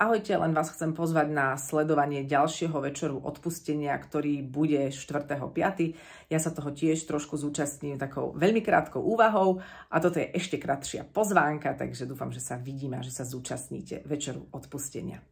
Ahojte, len vás chcem pozvať na sledovanie ďalšieho večeru odpustenia, ktorý bude 4.5. Ja sa toho tiež trošku zúčastním takou veľmi krátkou úvahou a toto je ešte kratšia pozvánka, takže dúfam, že sa vidíme a že sa zúčastníte večeru odpustenia.